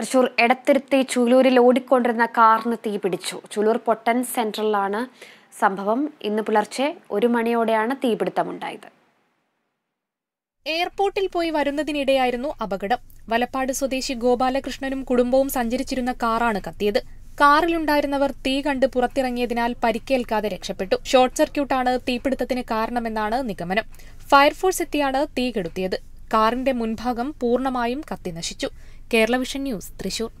തൃശൂർ എടത്തിരുത്തി ചൂലൂരിൽ ഓടിക്കൊണ്ടിരുന്ന കാറിന് തീ പിടിച്ചു ചൂലൂർ പൊട്ടൻ സെൻട്രലിലാണ് സംഭവം ഇന്ന് പുലർച്ചെ ഒരു മണിയോടെയാണ് തീപിടുത്തമുണ്ടായത് എയർപോർട്ടിൽ പോയി വരുന്നതിനിടെയായിരുന്നു അപകടം വലപ്പാട് സ്വദേശി ഗോപാലകൃഷ്ണനും കുടുംബവും സഞ്ചരിച്ചിരുന്ന കാറാണ് കത്തിയത് കാറിലുണ്ടായിരുന്നവർ തീ കണ്ട് പുറത്തിറങ്ങിയതിനാൽ പരിക്കേൽക്കാതെ രക്ഷപ്പെട്ടു ഷോർട്ട് സർക്യൂട്ടാണ് തീപിടുത്തത്തിന് കാരണമെന്നാണ് നിഗമനം ഫയർഫോഴ്സ് എത്തിയാണ് തീ കെടുത്തിയത് കാറിന്റെ മുൻഭാഗം പൂർണ്ണമായും കത്തിനശിച്ചു കേരള വിഷൻ ന്യൂസ് തൃശൂർ